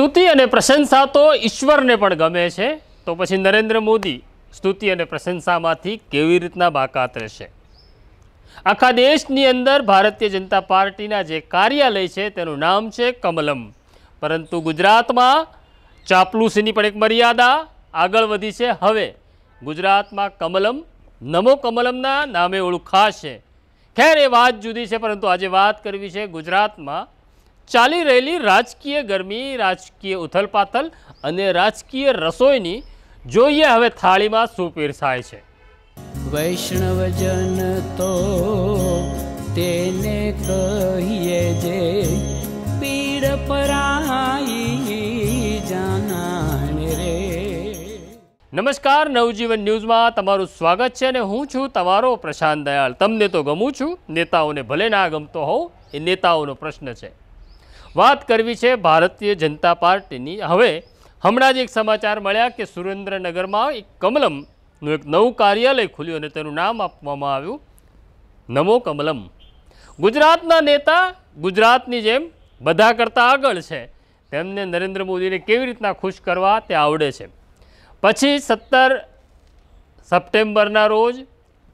સ્તુતિ અને પ્રશંસા તો ઈશ્વરને પણ ગમે છે તો પછી નરેન્દ્ર મોદી સ્તુતિ અને પ્રશંસામાંથી કેવી રીતના બાકાત રહેશે આખા દેશની અંદર ભારતીય જનતા પાર્ટીના જે કાર્યાલય છે તેનું નામ છે કમલમ પરંતુ ગુજરાતમાં ચાપલુસીની પણ એક મર્યાદા આગળ વધી છે હવે ગુજરાતમાં કમલમ નમો કમલમના નામે ઓળખાશે ખેર એ વાત જુદી છે પરંતુ આજે વાત કરવી છે ગુજરાતમાં ચાલી રહેલી રાજકીય ગરમી રાજકીય ઉથલપાથલ અને રાજકીય રસોઈની જોઈએ હવે થાળીમાં શું પીરસાય છે વૈષ્ણવજન તો તેને કહીએ જે પીડ પરાઈ જાનાને રે નમસ્કાર નવજીવન ન્યૂઝમાં તમારું સ્વાગત છે અને હું છું તમારો પ્રશાંત દયાળ તમને તો ગમું છું નેતાઓને ભલે ના ગમતો હોઉં એ નેતાઓનો પ્રશ્ન છે વાત કરવી છે ભારતીય જનતા પાર્ટીની હવે હમણાં જ એક સમાચાર મળ્યા કે સુરેન્દ્રનગરમાં એક કમલમનું એક નવું કાર્યાલય ખુલ્યું અને તેનું નામ આપવામાં આવ્યું નમો કમલમ ગુજરાતના નેતા ગુજરાતની જેમ બધા કરતાં આગળ છે તેમને નરેન્દ્ર મોદીને કેવી રીતના ખુશ કરવા તે આવડે છે પછી સત્તર સપ્ટેમ્બરના રોજ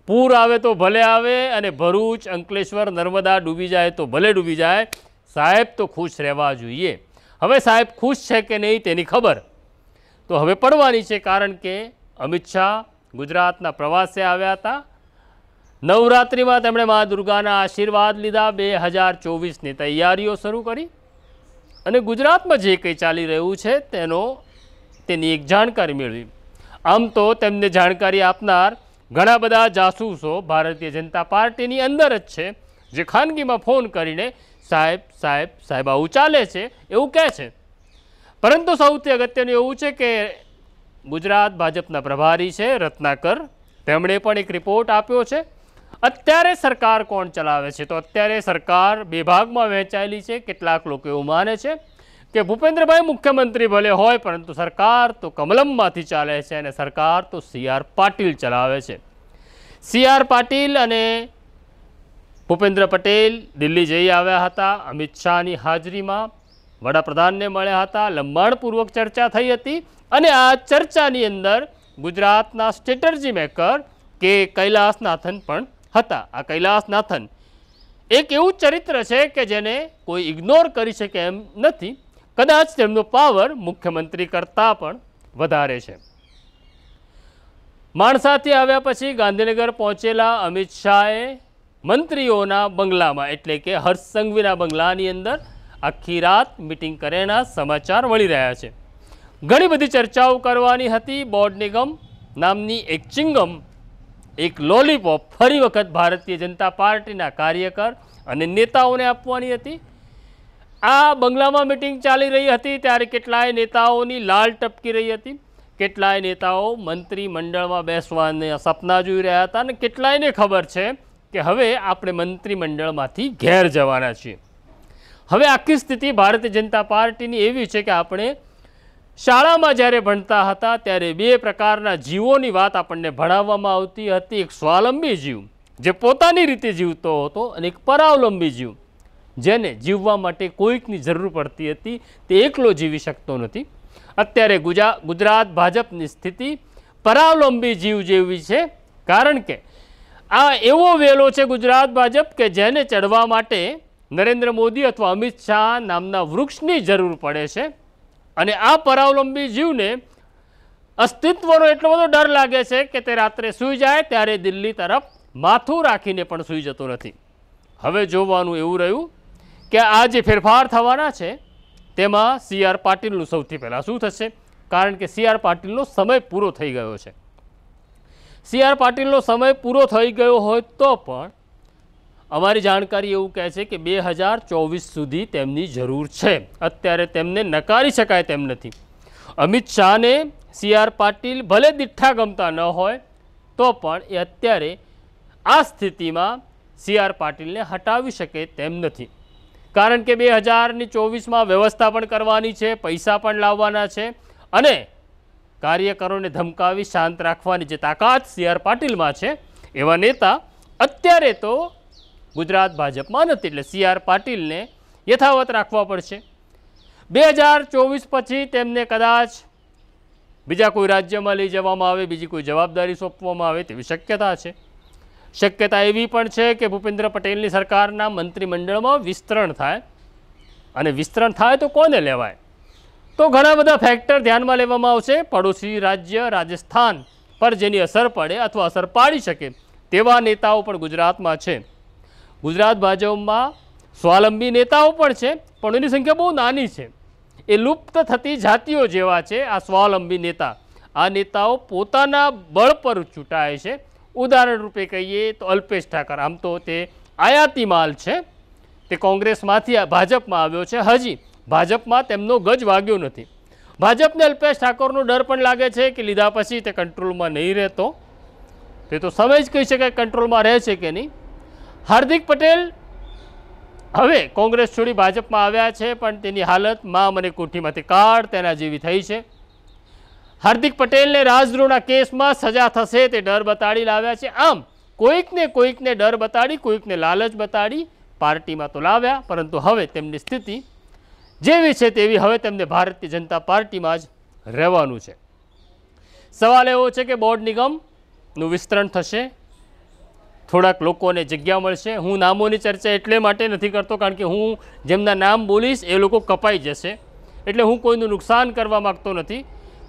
પૂર આવે તો ભલે આવે અને ભરૂચ અંકલેશ્વર નર્મદા ડૂબી જાય તો ભલે ડૂબી જાય સાહેબ તો ખુશ રહેવા જોઈએ હવે સાહેબ ખુશ છે કે નહીં તેની ખબર તો હવે પડવાની છે કારણ કે અમિત શાહ ગુજરાતના પ્રવાસે આવ્યા હતા નવરાત્રિમાં તેમણે મા દુર્ગાના આશીર્વાદ લીધા બે હજાર ચોવીસની તૈયારીઓ શરૂ કરી અને ગુજરાતમાં જે કંઈ ચાલી રહ્યું છે તેનો તેની એક જાણકારી મેળવી આમ તો તેમને જાણકારી આપનાર ઘણા બધા જાસૂસો ભારતીય જનતા પાર્ટીની અંદર જ છે જે ખાનગીમાં ફોન કરીને સાહેબ સાહેબ સાહેબ આવું ચાલે છે એવું કહે છે પરંતુ સૌથી અગત્યનું એવું છે કે ગુજરાત ભાજપના પ્રભારી છે રત્નાકર તેમણે પણ એક રિપોર્ટ આપ્યો છે અત્યારે સરકાર કોણ ચલાવે છે તો અત્યારે સરકાર બે ભાગમાં વહેંચાયેલી છે કેટલાક લોકો એવું માને છે કે ભૂપેન્દ્રભાઈ મુખ્યમંત્રી ભલે હોય પરંતુ સરકાર તો કમલમમાંથી ચાલે છે અને સરકાર તો સી આર પાટીલ ચલાવે છે સી આર પાટીલ અને ભૂપેન્દ્ર પટેલ દિલ્હી જઈ આવ્યા હતા અમિત શાહની હાજરીમાં વડાપ્રધાનને મળ્યા હતા લંબાણપૂર્વક ચર્ચા થઈ હતી અને આ ચર્ચાની અંદર ગુજરાતના સ્ટેટર્જી મેકર કે કૈલાસનાથન પણ હતા આ કૈલાસનાથન એક એવું ચરિત્ર છે કે જેને કોઈ ઇગ્નોર કરી શકે એમ નથી કદાચ તેમનો પાવર મુખ્યમંત્રી કરતાં પણ વધારે છે માણસાથી આવ્યા પછી ગાંધીનગર પહોંચેલા અમિત શાહે મંત્રીઓના બંગલામાં એટલે કે હર્ષ સંઘવીના બંગલાની અંદર આખી રાત મિટિંગ કરેના સમાચાર મળી રહ્યા છે ઘણી બધી ચર્ચાઓ કરવાની હતી બોર્ડ નિગમ નામની એક ચિંગમ એક લોલીપોપ ફરી વખત ભારતીય જનતા પાર્ટીના કાર્યકર અને નેતાઓને આપવાની હતી આ બંગલામાં મિટિંગ ચાલી રહી હતી ત્યારે કેટલાય નેતાઓની લાલ ટપકી રહી હતી કેટલાય નેતાઓ મંત્રી મંડળમાં બેસવાના સપના જોઈ રહ્યા હતા અને કેટલાયને ખબર છે કે હવે આપણે મંત્રીમંડળમાંથી ઘેર જવાના છીએ હવે આખી સ્થિતિ ભારતીય જનતા પાર્ટીની એવી છે કે આપણે શાળામાં જ્યારે ભણતા હતા ત્યારે બે પ્રકારના જીવોની વાત આપણને ભણાવવામાં આવતી હતી એક સ્વાવલંબી જીવ જે પોતાની રીતે જીવતો હતો અને એક પરાવલંબી જીવ જેને જીવવા માટે કોઈકની જરૂર પડતી હતી તે એકલો જીવી શકતો નથી અત્યારે ગુજરાત ભાજપની સ્થિતિ પરાવલંબી જીવ જેવી છે કારણ કે આ એવો વેલો છે ગુજરાત ભાજપ કે જેને ચડવા માટે નરેન્દ્ર મોદી અથવા અમિત શાહ નામના વૃક્ષની જરૂર પડે છે અને આ પરાવલંબી જીવને અસ્તિત્વનો એટલો બધો ડર લાગે છે કે તે રાત્રે સૂઈ જાય ત્યારે દિલ્હી તરફ માથું રાખીને પણ સૂઈ જતો નથી હવે જોવાનું એવું રહ્યું કે આ જે ફેરફાર થવાના છે તેમાં સી આર પાટીલનું સૌથી પહેલાં શું થશે કારણ કે સી આર પાટીલનો સમય પૂરો થઈ ગયો છે સી આર પાટીલનો સમય પૂરો થઈ ગયો હોય તો પણ અમારી જાણકારી એવું કહે છે કે બે હજાર ચોવીસ સુધી તેમની જરૂર છે અત્યારે તેમને નકારી શકાય તેમ નથી અમિત શાહને સી આર પાટીલ ભલે દિઠ્ઠા ગમતા ન હોય તો પણ એ અત્યારે આ સ્થિતિમાં સી આર પાટીલને હટાવી શકે તેમ નથી કારણ કે બે હજારની ચોવીસમાં વ્યવસ્થા પણ કરવાની છે પૈસા પણ લાવવાના છે અને કાર્યકરોને ધમકાવી શાંત રાખવાની જે તાકાત સી આર પાટીલમાં છે એવા નેતા અત્યારે તો ગુજરાત ભાજપમાં નથી એટલે સી આર પાટીલને યથાવત રાખવા પડશે બે હજાર ચોવીસ પછી તેમને કદાચ બીજા કોઈ રાજ્યમાં લઈ જવામાં આવે બીજી કોઈ જવાબદારી સોંપવામાં આવે તેવી શક્યતા છે શક્યતા એવી પણ છે કે ભૂપેન્દ્ર પટેલની સરકારના મંત્રીમંડળમાં વિસ્તરણ થાય અને વિસ્તરણ થાય તો કોને લેવાય તો ઘણા બધા ફેક્ટર ધ્યાનમાં લેવામાં આવશે પડોશી રાજ્ય રાજસ્થાન પર જેની અસર પડે અથવા અસર પાડી શકે તેવા નેતાઓ પણ ગુજરાતમાં છે ગુજરાત ભાજપમાં સ્વાવલંબી નેતાઓ પણ છે પણ એની સંખ્યા બહુ નાની છે એ લુપ્ત થતી જાતિઓ જેવા છે આ સ્વાવલંબી નેતા આ નેતાઓ પોતાના બળ પર ચૂંટાય છે ઉદાહરણ રૂપે કહીએ તો અલ્પેશ ઠાકર આમ તો તે આયાતી માલ છે તે કોંગ્રેસમાંથી ભાજપમાં આવ્યો છે હજી ભાજપમાં તેમનો ગજ વાગ્યો નથી ભાજપને અલ્પેશ ઠાકોરનો ડર પણ લાગે છે કે લીધા પછી તે કંટ્રોલમાં નહીં રહેતો તે તો સમય જ કહી શકાય કંટ્રોલમાં રહે છે કે નહીં હાર્દિક પટેલ હવે કોંગ્રેસ છોડી ભાજપમાં આવ્યા છે પણ તેની હાલત મા મને કોઠીમાંથી કાઢ તેના જેવી થઈ છે હાર્દિક પટેલને રાજદ્રોહના કેસમાં સજા થશે તે ડર બતાડી લાવ્યા છે આમ કોઈકને કોઈકને ડર બતાડી કોઈકને લાલચ બતાડી પાર્ટીમાં તો લાવ્યા પરંતુ હવે તેમની સ્થિતિ જેવી છે તેવી હવે તેમને ભારતીય જનતા પાર્ટીમાં જ રહેવાનું છે સવાલ એવો છે કે બોર્ડ નિગમનું વિસ્તરણ થશે થોડાક લોકોને જગ્યા મળશે હું નામોની ચર્ચા એટલે માટે નથી કરતો કારણ કે હું જેમના નામ બોલીશ એ લોકો કપાઈ જશે એટલે હું કોઈનું નુકસાન કરવા માગતો નથી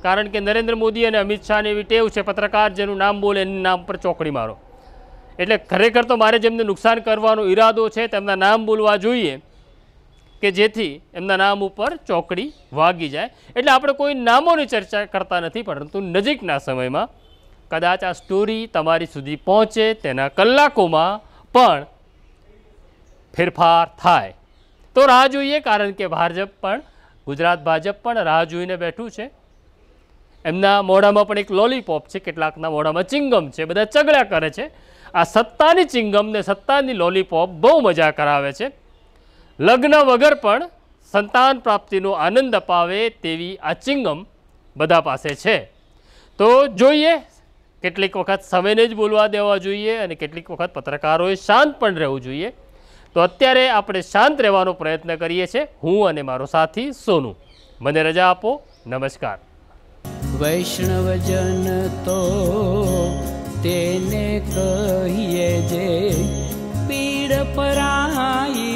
કારણ કે નરેન્દ્ર મોદી અને અમિત શાહને એવી ટેવ છે પત્રકાર જેનું નામ બોલે એના નામ પર ચોકડી મારો એટલે ખરેખર તો મારે જેમને નુકસાન કરવાનો ઈરાદો છે તેમના નામ બોલવા જોઈએ કે જેથી એમના નામ ઉપર ચોકડી વાગી જાય એટલે આપણે કોઈ નામોની ચર્ચા કરતા નથી પરંતુ નજીકના સમયમાં કદાચ આ સ્ટોરી તમારી સુધી પહોંચે તેના કલાકોમાં પણ ફેરફાર થાય તો રાહ જોઈએ કારણ કે ભાજપ પણ ગુજરાત ભાજપ પણ રાહ જોઈને બેઠું છે એમના મોઢામાં પણ એક લોલીપોપ છે કેટલાકના મોઢામાં ચિંગમ છે બધા ચગડા કરે છે આ સત્તાની ચિંગમ ને સત્તાની લોલીપોપ બહુ મજા કરાવે છે લગ્ન વગર પણ સંતાન પ્રાપ્તિનો આનંદ અપાવે તેવી આ ચિંગમ બધા પાસે છે તો જોઈએ કેટલીક વખત સમયને જ બોલવા દેવા જોઈએ અને કેટલીક વખત પત્રકારોએ શાંત પણ રહેવું જોઈએ તો અત્યારે આપણે શાંત રહેવાનો પ્રયત્ન કરીએ છીએ હું અને મારો સાથી સોનું મને રજા આપો નમસ્કાર વૈષ્ણવજન તો તેને કહીએ જે પીડ પરાઈ